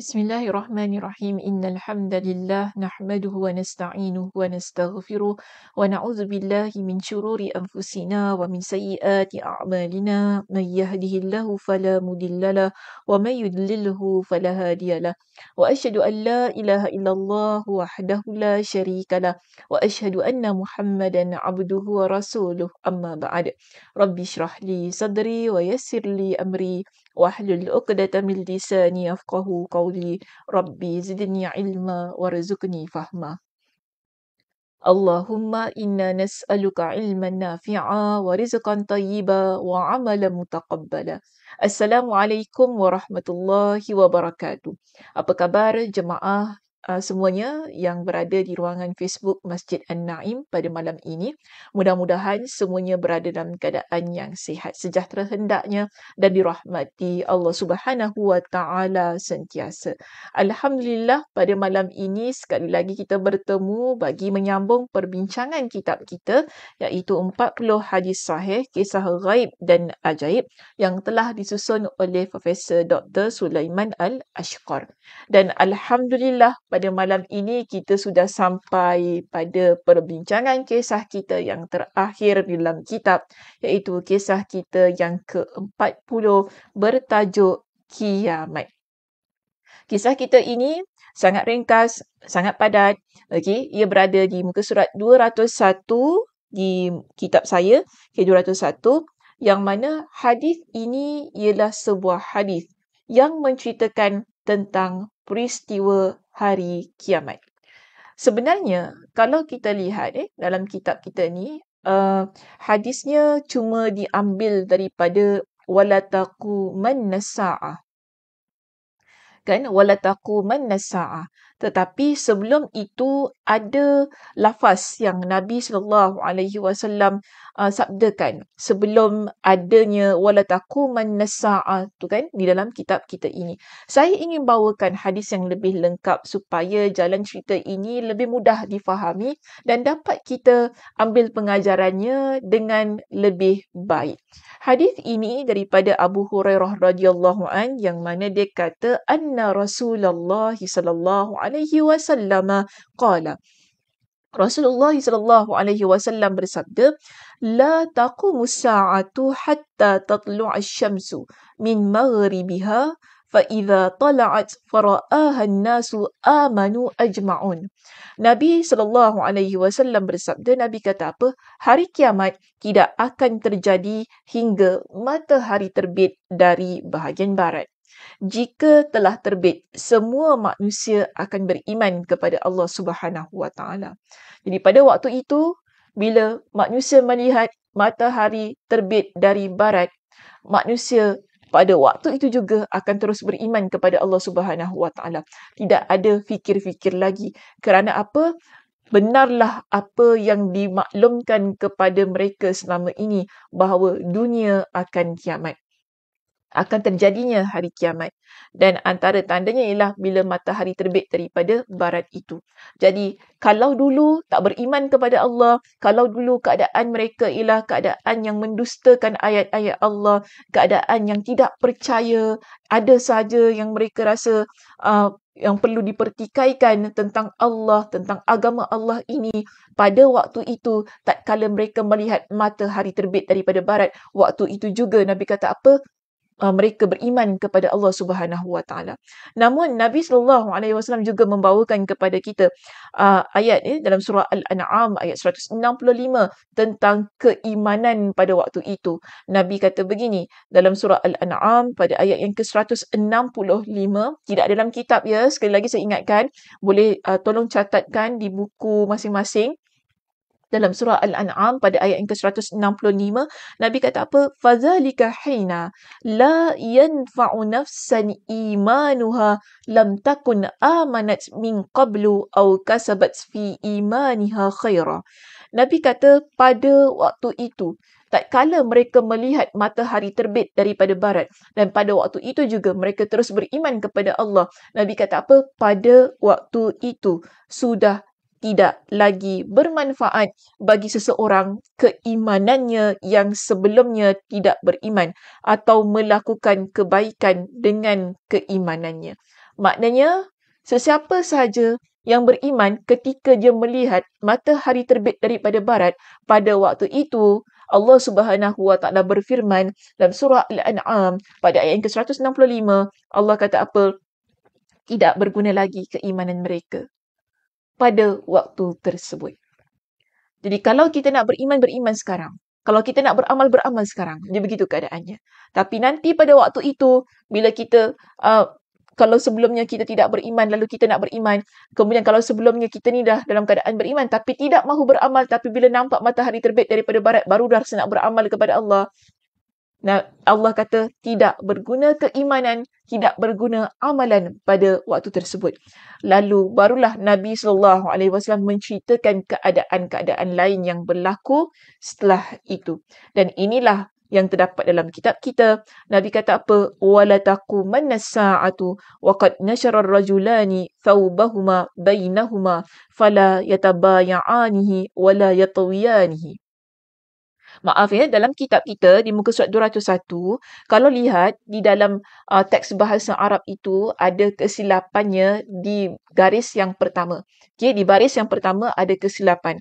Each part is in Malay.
بسم الله الرحمن الرحيم إن الحمد لله نحمده ونستعينه ونستغفره ونعوذ بالله من شرور أنفسنا ومن سيئات أعمالنا من يهده الله فلا مدل له ومن يدلله فلا هادي له وأشهد أن لا إله إلا الله وحده لا شريك له وأشهد أن محمدا عبده ورسوله أما بعد رب اشرح لي صدري ويسر لي أمري واحلل عقدة من لساني يفقه قولي ربي زدني علما وارزقني فهما اللهم إنا نسألك علما نافعا ورزقا طيبا وعملا متقبلا السلام عليكم ورحمة الله وبركاته أبقى بار جماعة uh, semuanya yang berada di ruangan Facebook Masjid An-Naim pada malam ini. Mudah-mudahan semuanya berada dalam keadaan yang sihat sejahtera hendaknya dan dirahmati Allah Subhanahu wa taala sentiasa. Alhamdulillah pada malam ini sekali lagi kita bertemu bagi menyambung perbincangan kitab kita iaitu 40 hadis sahih kisah ghaib dan ajaib yang telah disusun oleh Profesor Dr. Sulaiman Al-Ashqar. Dan alhamdulillah pada malam ini kita sudah sampai pada perbincangan kisah kita yang terakhir di dalam kitab iaitu kisah kita yang ke-40 bertajuk Kiamat. Kisah kita ini sangat ringkas, sangat padat. Okey, ia berada di muka surat 201 di kitab saya, ke K201 yang mana hadis ini ialah sebuah hadis yang menceritakan tentang peristiwa hari kiamat. Sebenarnya, kalau kita lihat eh, dalam kitab kita ni, uh, hadisnya cuma diambil daripada walataku man nasa'ah. Kan? Walataku man nasa'ah tetapi sebelum itu ada lafaz yang Nabi sallallahu alaihi wasallam uh, sabdakan sebelum adanya wala taquman tu kan di dalam kitab kita ini saya ingin bawakan hadis yang lebih lengkap supaya jalan cerita ini lebih mudah difahami dan dapat kita ambil pengajarannya dengan lebih baik hadis ini daripada Abu Hurairah radhiyallahu an yang mana dia kata anna Rasulullah sallallahu alaihi wasallam qala Rasulullah sallallahu alaihi wasallam bersabda la taqumu sa'atu hatta tatlu' asy-syamsu min maghribiha fa idza tala'at fara'aha an-nasu amanu ajma'un Nabi sallallahu alaihi wasallam bersabda Nabi kata apa hari kiamat tidak akan terjadi hingga matahari terbit dari bahagian barat jika telah terbit semua manusia akan beriman kepada Allah Subhanahu Wa Jadi pada waktu itu bila manusia melihat matahari terbit dari barat, manusia pada waktu itu juga akan terus beriman kepada Allah Subhanahu Wa Tidak ada fikir-fikir lagi kerana apa? Benarlah apa yang dimaklumkan kepada mereka selama ini bahawa dunia akan kiamat akan terjadinya hari kiamat dan antara tandanya ialah bila matahari terbit daripada barat itu. Jadi kalau dulu tak beriman kepada Allah, kalau dulu keadaan mereka ialah keadaan yang mendustakan ayat-ayat Allah, keadaan yang tidak percaya, ada saja yang mereka rasa uh, yang perlu dipertikaikan tentang Allah, tentang agama Allah ini pada waktu itu tak kala mereka melihat matahari terbit daripada barat, waktu itu juga Nabi kata apa? Uh, mereka beriman kepada Allah Subhanahu Wa Taala. Namun Nabi Sallallahu Alaihi Wasallam juga membawakan kepada kita uh, ayat ini dalam surah Al-An'am ayat 165 tentang keimanan pada waktu itu. Nabi kata begini dalam surah Al-An'am pada ayat yang ke-165 tidak dalam kitab ya sekali lagi saya ingatkan boleh uh, tolong catatkan di buku masing-masing dalam surah Al-An'am pada ayat yang ke-165 Nabi kata apa fadzalika hina la yanfa'u nafsan imanuha lam takun amanat min qablu aw kasabat fi imaniha khaira Nabi kata pada waktu itu tak kala mereka melihat matahari terbit daripada barat dan pada waktu itu juga mereka terus beriman kepada Allah. Nabi kata apa? Pada waktu itu sudah tidak lagi bermanfaat bagi seseorang keimanannya yang sebelumnya tidak beriman atau melakukan kebaikan dengan keimanannya. Maknanya, sesiapa sahaja yang beriman ketika dia melihat matahari terbit daripada barat pada waktu itu Allah Subhanahu Wa Taala berfirman dalam surah Al-An'am pada ayat yang ke-165 Allah kata apa tidak berguna lagi keimanan mereka pada waktu tersebut. Jadi kalau kita nak beriman beriman sekarang, kalau kita nak beramal beramal sekarang, dia begitu keadaannya. Tapi nanti pada waktu itu bila kita uh, kalau sebelumnya kita tidak beriman lalu kita nak beriman, kemudian kalau sebelumnya kita ni dah dalam keadaan beriman tapi tidak mahu beramal tapi bila nampak matahari terbit daripada barat baru dah rasa nak beramal kepada Allah. Nah, Allah kata tidak berguna keimanan tidak berguna amalan pada waktu tersebut. Lalu barulah Nabi sallallahu alaihi wasallam menceritakan keadaan-keadaan lain yang berlaku setelah itu. Dan inilah yang terdapat dalam kitab kita. Nabi kata apa? Wala taqum an-sa'atu waqad nashara ar-rajulani thawbahuma bainahuma fala yatabaya'anihi wala yatawiyanihi. Maaf ya, dalam kitab kita di muka surat 201, kalau lihat di dalam uh, teks bahasa Arab itu ada kesilapannya di garis yang pertama. Okay, di baris yang pertama ada kesilapan.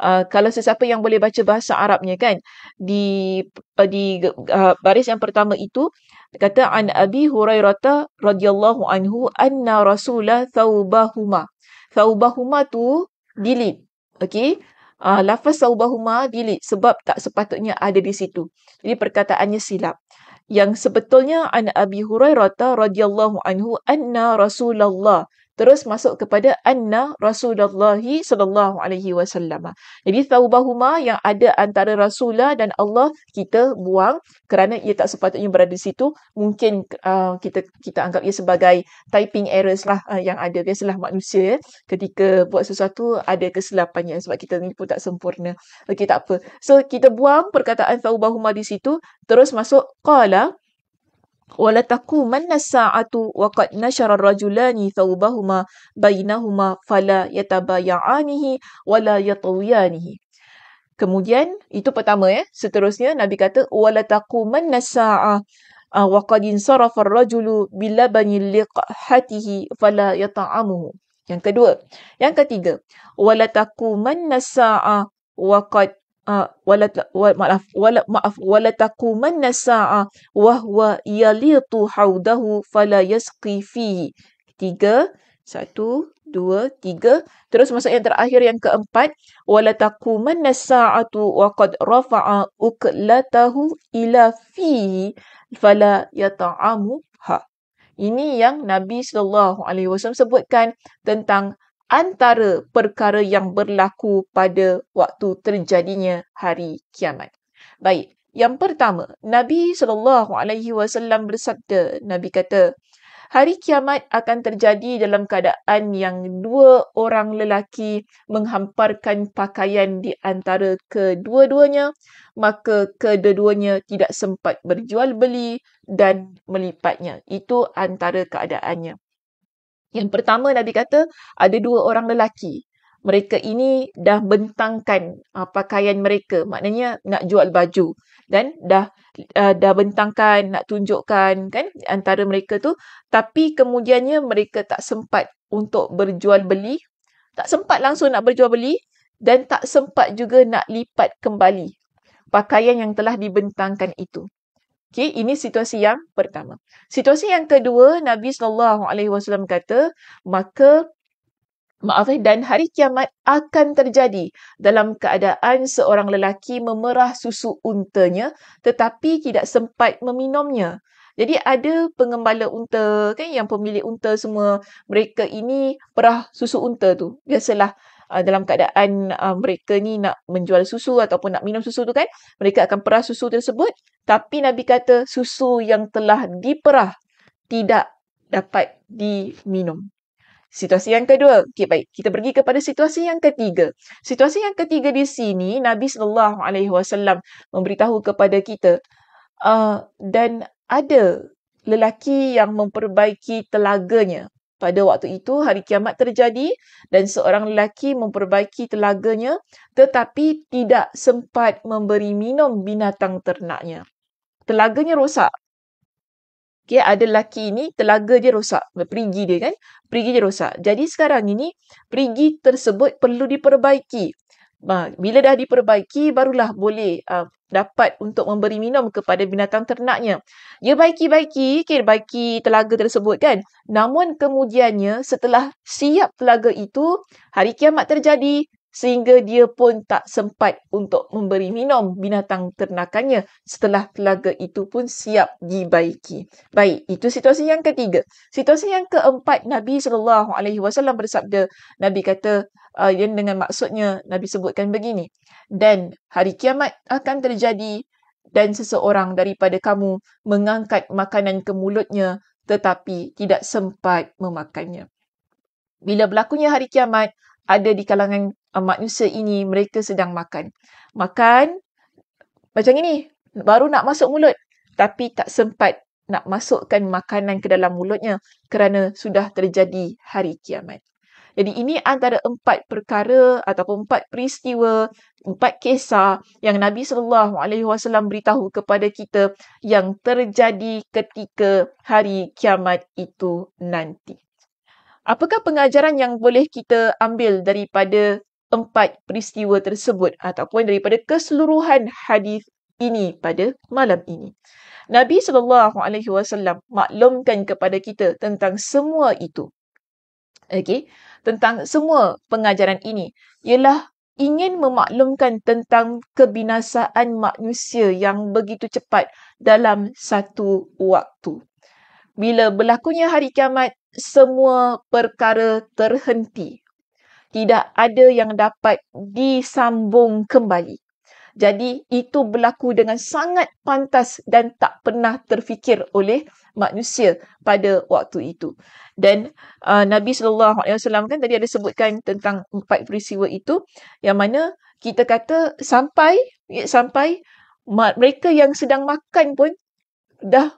Uh, kalau sesiapa yang boleh baca bahasa Arabnya kan di uh, di uh, baris yang pertama itu kata an abi hurairah radhiyallahu anhu anna rasulah thawbahuma thawbahuma tu delete Okay uh, lafaz Allahumma delete sebab tak sepatutnya ada di situ. Jadi perkataannya silap. Yang sebetulnya an Abi Hurairah radhiyallahu anhu anna Rasulullah terus masuk kepada anna Rasulullah sallallahu alaihi wasallam. Jadi tawbahuma yang ada antara Rasulullah dan Allah kita buang kerana ia tak sepatutnya berada di situ. Mungkin uh, kita kita anggap ia sebagai typing errors lah uh, yang ada biasalah manusia eh. ketika buat sesuatu ada kesilapannya sebab kita ni pun tak sempurna. Okey tak apa. So kita buang perkataan tawbahuma di situ terus masuk qala ولتكو من الساعة وقد نشر الرجلان ثوبهما بينهما fala يتبايعانه ولا يطويانه Kemudian itu pertama ya. Seterusnya Nabi kata wala taqumanna sa'a wa qad insarafa ar-rajulu bilabani liqhatihi fala yata'amuhu. Yang kedua, yang ketiga, wala taqumanna sa'a wa qad Ah, maaf wala maaf wala taquman sa'a wa huwa yalitu haudahu fala yasqi fi. tiga satu dua tiga terus masuk yang terakhir yang keempat wala taquman sa'atu wa qad rafa'a uklatahu ila fihi fala yata'amu ha ini yang Nabi sallallahu alaihi wasallam sebutkan tentang antara perkara yang berlaku pada waktu terjadinya hari kiamat. Baik, yang pertama, Nabi sallallahu alaihi wasallam bersabda, Nabi kata, hari kiamat akan terjadi dalam keadaan yang dua orang lelaki menghamparkan pakaian di antara kedua-duanya, maka kedua-duanya tidak sempat berjual beli dan melipatnya. Itu antara keadaannya. Yang pertama Nabi kata ada dua orang lelaki. Mereka ini dah bentangkan uh, pakaian mereka, maknanya nak jual baju dan dah uh, dah bentangkan nak tunjukkan kan antara mereka tu tapi kemudiannya mereka tak sempat untuk berjual beli tak sempat langsung nak berjual beli dan tak sempat juga nak lipat kembali pakaian yang telah dibentangkan itu Okay, ini situasi yang pertama. Situasi yang kedua, Nabi Sallallahu Alaihi Wasallam kata, maka maaf eh, dan hari kiamat akan terjadi dalam keadaan seorang lelaki memerah susu untanya tetapi tidak sempat meminumnya. Jadi ada pengembala unta kan yang pemilik unta semua mereka ini perah susu unta tu biasalah uh, dalam keadaan uh, mereka ni nak menjual susu ataupun nak minum susu tu kan mereka akan perah susu tersebut tapi nabi kata susu yang telah diperah tidak dapat diminum Situasi yang kedua. Okey baik, kita pergi kepada situasi yang ketiga. Situasi yang ketiga di sini Nabi sallallahu alaihi wasallam memberitahu kepada kita uh, dan ada lelaki yang memperbaiki telaganya pada waktu itu, hari kiamat terjadi dan seorang lelaki memperbaiki telaganya tetapi tidak sempat memberi minum binatang ternaknya. Telaganya rosak. Okay, ada lelaki ini, telaga dia rosak. Perigi dia kan? Perigi dia rosak. Jadi sekarang ini, perigi tersebut perlu diperbaiki bila dah diperbaiki barulah boleh uh, dapat untuk memberi minum kepada binatang ternaknya. Ya baiki-baiki, okay, baiki telaga tersebut kan. Namun kemudiannya setelah siap telaga itu, hari kiamat terjadi, sehingga dia pun tak sempat untuk memberi minum binatang ternakannya setelah telaga itu pun siap dibaiki. Baik, itu situasi yang ketiga. Situasi yang keempat Nabi sallallahu alaihi wasallam bersabda, Nabi kata ah, yang dengan maksudnya Nabi sebutkan begini. Dan hari kiamat akan terjadi dan seseorang daripada kamu mengangkat makanan ke mulutnya tetapi tidak sempat memakannya. Bila berlakunya hari kiamat ada di kalangan uh, ah, manusia ini mereka sedang makan. Makan macam ini baru nak masuk mulut tapi tak sempat nak masukkan makanan ke dalam mulutnya kerana sudah terjadi hari kiamat. Jadi ini antara empat perkara ataupun empat peristiwa, empat kisah yang Nabi sallallahu alaihi wasallam beritahu kepada kita yang terjadi ketika hari kiamat itu nanti. Apakah pengajaran yang boleh kita ambil daripada empat peristiwa tersebut ataupun daripada keseluruhan hadis ini pada malam ini. Nabi sallallahu alaihi wasallam maklumkan kepada kita tentang semua itu. okay? tentang semua pengajaran ini ialah ingin memaklumkan tentang kebinasaan manusia yang begitu cepat dalam satu waktu. Bila berlakunya hari kiamat, semua perkara terhenti tidak ada yang dapat disambung kembali. Jadi itu berlaku dengan sangat pantas dan tak pernah terfikir oleh manusia pada waktu itu. Dan uh, Nabi sallallahu alaihi wasallam kan tadi ada sebutkan tentang empat peristiwa itu yang mana kita kata sampai ya, sampai mereka yang sedang makan pun dah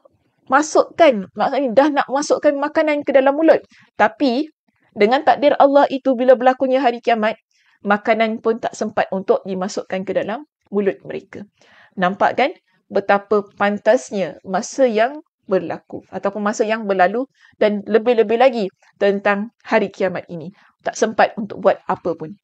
masukkan maksudnya dah nak masukkan makanan ke dalam mulut tapi dengan takdir Allah itu bila berlakunya hari kiamat, makanan pun tak sempat untuk dimasukkan ke dalam mulut mereka. Nampak kan betapa pantasnya masa yang berlaku ataupun masa yang berlalu dan lebih-lebih lagi tentang hari kiamat ini. Tak sempat untuk buat apa pun.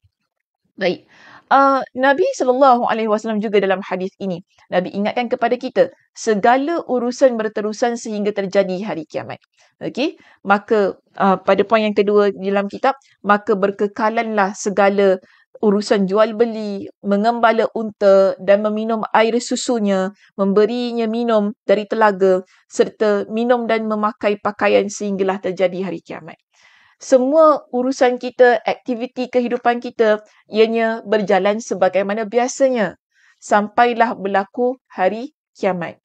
Baik. Uh, Nabi sallallahu alaihi wasallam juga dalam hadis ini, Nabi ingatkan kepada kita segala urusan berterusan sehingga terjadi hari kiamat. Okey, maka uh, pada poin yang kedua dalam kitab, maka berkekalanlah segala urusan jual beli, mengembala unta dan meminum air susunya, memberinya minum dari telaga serta minum dan memakai pakaian sehinggalah terjadi hari kiamat semua urusan kita, aktiviti kehidupan kita ianya berjalan sebagaimana biasanya sampailah berlaku hari kiamat.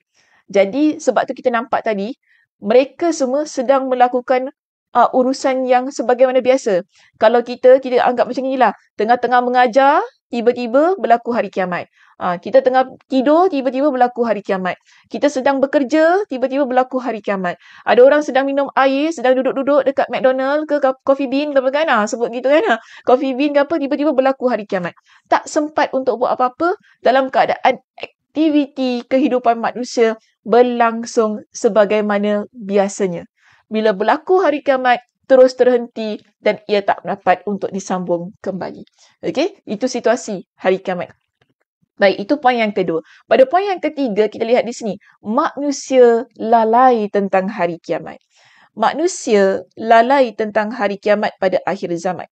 Jadi sebab tu kita nampak tadi mereka semua sedang melakukan uh, urusan yang sebagaimana biasa. Kalau kita kita anggap macam inilah, tengah-tengah mengajar, tiba-tiba berlaku hari kiamat. Ha, kita tengah tidur, tiba-tiba berlaku hari kiamat. Kita sedang bekerja, tiba-tiba berlaku hari kiamat. Ada orang sedang minum air, sedang duduk-duduk dekat McDonald's ke Coffee Bean ke apa kan? Ha, sebut gitu kan? Ha, coffee Bean ke apa, tiba-tiba berlaku hari kiamat. Tak sempat untuk buat apa-apa dalam keadaan aktiviti kehidupan manusia berlangsung sebagaimana biasanya. Bila berlaku hari kiamat, terus terhenti dan ia tak dapat untuk disambung kembali. Okay, itu situasi hari kiamat. Baik, itu poin yang kedua. Pada poin yang ketiga, kita lihat di sini. Manusia lalai tentang hari kiamat. Manusia lalai tentang hari kiamat pada akhir zaman.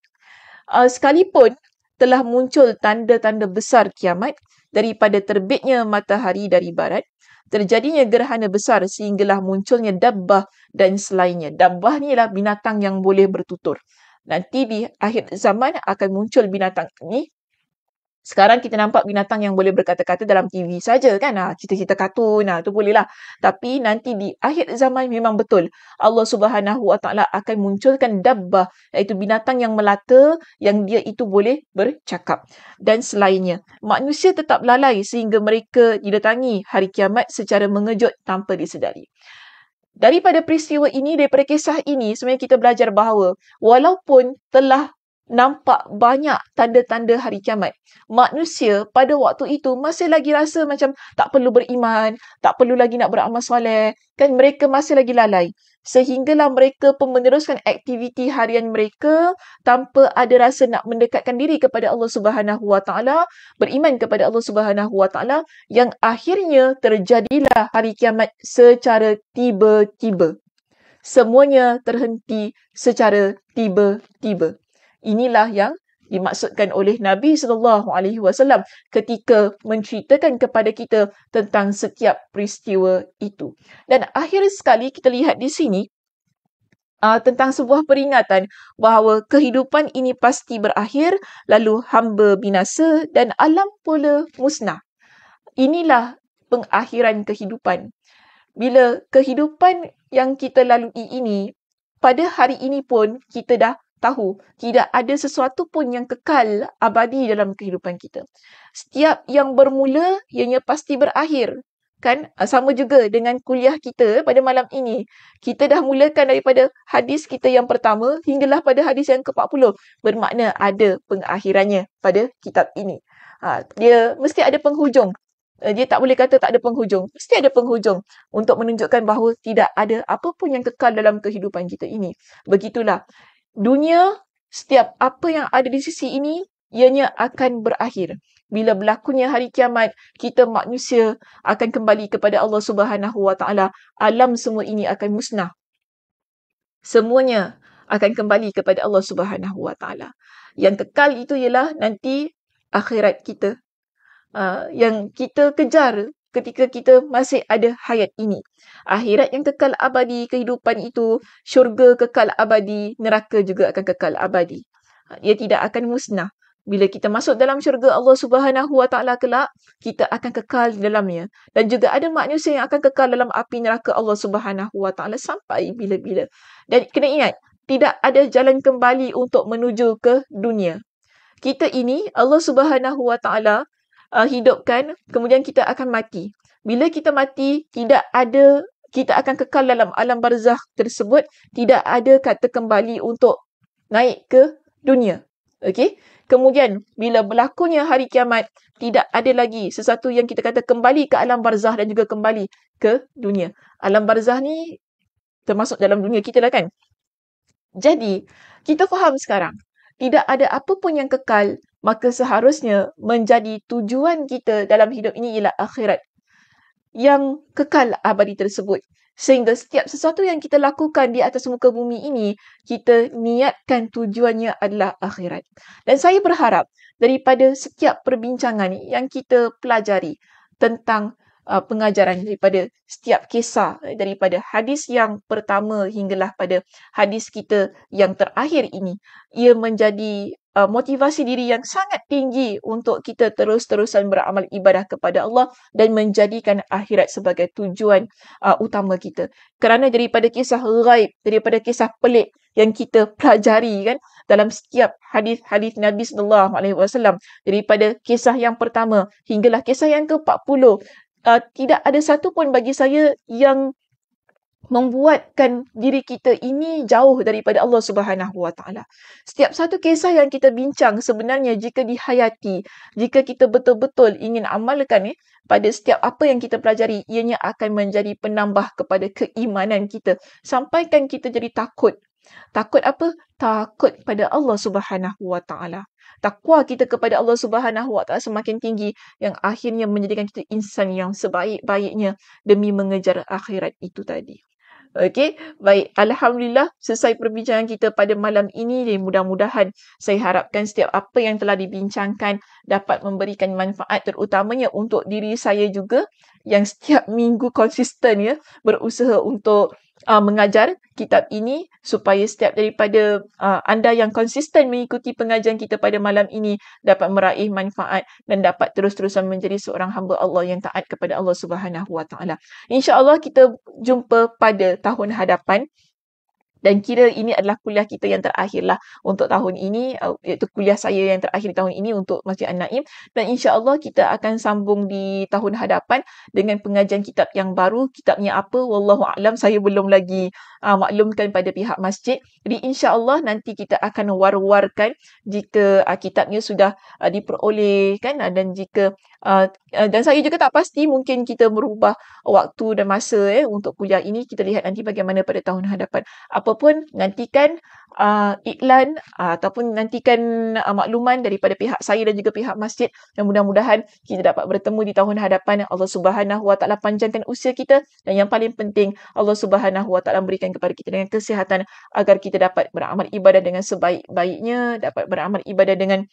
Uh, sekalipun telah muncul tanda-tanda besar kiamat daripada terbitnya matahari dari barat, terjadinya gerhana besar sehinggalah munculnya dabbah dan selainnya. Dabbah ni ialah binatang yang boleh bertutur. Nanti di akhir zaman akan muncul binatang ini sekarang kita nampak binatang yang boleh berkata-kata dalam TV saja kan. Ha, ah, cita cerita kartun ha, tu boleh lah. Tapi nanti di akhir zaman memang betul. Allah Subhanahu Wa Taala akan munculkan dabbah. Iaitu binatang yang melata yang dia itu boleh bercakap. Dan selainnya. Manusia tetap lalai sehingga mereka didatangi hari kiamat secara mengejut tanpa disedari. Daripada peristiwa ini, daripada kisah ini, sebenarnya kita belajar bahawa walaupun telah nampak banyak tanda-tanda hari kiamat. Manusia pada waktu itu masih lagi rasa macam tak perlu beriman, tak perlu lagi nak beramal soleh, kan mereka masih lagi lalai. Sehinggalah mereka pun meneruskan aktiviti harian mereka tanpa ada rasa nak mendekatkan diri kepada Allah Subhanahu Wa Taala, beriman kepada Allah Subhanahu Wa Taala yang akhirnya terjadilah hari kiamat secara tiba-tiba. Semuanya terhenti secara tiba-tiba inilah yang dimaksudkan oleh Nabi sallallahu alaihi wasallam ketika menceritakan kepada kita tentang setiap peristiwa itu. Dan akhir sekali kita lihat di sini uh, tentang sebuah peringatan bahawa kehidupan ini pasti berakhir lalu hamba binasa dan alam pula musnah. Inilah pengakhiran kehidupan. Bila kehidupan yang kita lalui ini pada hari ini pun kita dah tahu tidak ada sesuatu pun yang kekal abadi dalam kehidupan kita. Setiap yang bermula ianya pasti berakhir. Kan ah, sama juga dengan kuliah kita pada malam ini. Kita dah mulakan daripada hadis kita yang pertama hinggalah pada hadis yang ke-40. Bermakna ada pengakhirannya pada kitab ini. Ah, dia mesti ada penghujung. Ah, dia tak boleh kata tak ada penghujung. Mesti ada penghujung untuk menunjukkan bahawa tidak ada apa pun yang kekal dalam kehidupan kita ini. Begitulah dunia setiap apa yang ada di sisi ini ianya akan berakhir bila berlakunya hari kiamat kita manusia akan kembali kepada Allah Subhanahu Wa Taala alam semua ini akan musnah semuanya akan kembali kepada Allah Subhanahu Wa Taala yang kekal itu ialah nanti akhirat kita uh, yang kita kejar ketika kita masih ada hayat ini. Akhirat yang kekal abadi, kehidupan itu, syurga kekal abadi, neraka juga akan kekal abadi. Ha, Ia tidak akan musnah. Bila kita masuk dalam syurga Allah Subhanahu Wa Taala kelak, kita akan kekal di dalamnya. Dan juga ada manusia yang akan kekal dalam api neraka Allah Subhanahu Wa Taala sampai bila-bila. Dan kena ingat, tidak ada jalan kembali untuk menuju ke dunia. Kita ini Allah Subhanahu Wa Taala uh, hidupkan, kemudian kita akan mati. Bila kita mati, tidak ada kita akan kekal dalam alam barzah tersebut, tidak ada kata kembali untuk naik ke dunia. Okey? Kemudian bila berlakunya hari kiamat, tidak ada lagi sesuatu yang kita kata kembali ke alam barzah dan juga kembali ke dunia. Alam barzah ni termasuk dalam dunia kita lah kan? Jadi, kita faham sekarang. Tidak ada apa pun yang kekal maka seharusnya menjadi tujuan kita dalam hidup ini ialah akhirat yang kekal abadi tersebut. Sehingga setiap sesuatu yang kita lakukan di atas muka bumi ini, kita niatkan tujuannya adalah akhirat. Dan saya berharap daripada setiap perbincangan yang kita pelajari tentang uh, pengajaran daripada setiap kisah, eh, daripada hadis yang pertama hinggalah pada hadis kita yang terakhir ini, ia menjadi uh, motivasi diri yang sangat tinggi untuk kita terus-terusan beramal ibadah kepada Allah dan menjadikan akhirat sebagai tujuan uh, utama kita. Kerana daripada kisah ghaib, daripada kisah pelik yang kita pelajari kan dalam setiap hadis-hadis Nabi sallallahu alaihi wasallam daripada kisah yang pertama hinggalah kisah yang ke-40 uh, tidak ada satu pun bagi saya yang membuatkan diri kita ini jauh daripada Allah Subhanahu Wa Taala. Setiap satu kisah yang kita bincang sebenarnya jika dihayati, jika kita betul-betul ingin amalkan eh, pada setiap apa yang kita pelajari, ianya akan menjadi penambah kepada keimanan kita. Sampaikan kita jadi takut. Takut apa? Takut pada Allah Subhanahu Wa Taala. Takwa kita kepada Allah Subhanahu Wa Taala semakin tinggi yang akhirnya menjadikan kita insan yang sebaik-baiknya demi mengejar akhirat itu tadi. Okey, baik. Alhamdulillah selesai perbincangan kita pada malam ini. Dan mudah-mudahan saya harapkan setiap apa yang telah dibincangkan dapat memberikan manfaat terutamanya untuk diri saya juga yang setiap minggu konsisten ya berusaha untuk uh, mengajar kitab ini supaya setiap daripada uh, anda yang konsisten mengikuti pengajian kita pada malam ini dapat meraih manfaat dan dapat terus-terusan menjadi seorang hamba Allah yang taat kepada Allah Subhanahu Wa Taala. Insya-Allah kita jumpa pada tahun hadapan dan kira ini adalah kuliah kita yang terakhirlah untuk tahun ini uh, iaitu kuliah saya yang terakhir tahun ini untuk Masjid An-Naim dan insya-Allah kita akan sambung di tahun hadapan dengan pengajian kitab yang baru kitabnya apa wallahu alam saya belum lagi uh, maklumkan pada pihak masjid jadi insya-Allah nanti kita akan war-warkan jika uh, kitabnya sudah uh, diperoleh kan uh, dan jika Uh, dan saya juga tak pasti mungkin kita merubah waktu dan masa eh untuk kuliah ini kita lihat nanti bagaimana pada tahun hadapan apa ataupun nantikan uh, iklan uh, ataupun nantikan uh, makluman daripada pihak saya dan juga pihak masjid dan mudah-mudahan kita dapat bertemu di tahun hadapan Allah Subhanahu Wa Taala panjangkan usia kita dan yang paling penting Allah Subhanahu Wa Taala berikan kepada kita dengan kesihatan agar kita dapat beramal ibadah dengan sebaik-baiknya dapat beramal ibadah dengan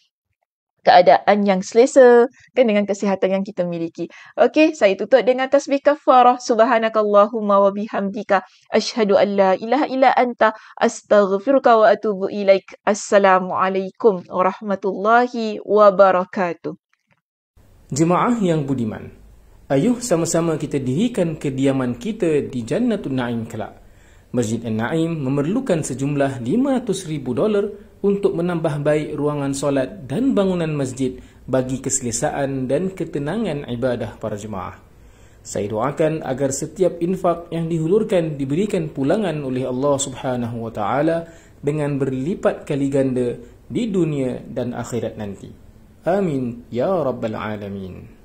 keadaan yang selesa kan dengan kesihatan yang kita miliki. Okey, saya tutup dengan tasbih kafarah. Subhanakallahumma wa bihamdika asyhadu an ilaha illa anta astaghfiruka wa atubu ilaik. Assalamualaikum warahmatullahi wabarakatuh. Jemaah yang budiman. Ayuh sama-sama kita dirikan kediaman kita di Jannatul Naim kelak. Masjid An-Naim memerlukan sejumlah 500 ribu dolar untuk menambah baik ruangan solat dan bangunan masjid bagi keselesaan dan ketenangan ibadah para jemaah. Saya doakan agar setiap infak yang dihulurkan diberikan pulangan oleh Allah Subhanahu wa dengan berlipat kali ganda di dunia dan akhirat nanti. Amin ya rabbal alamin.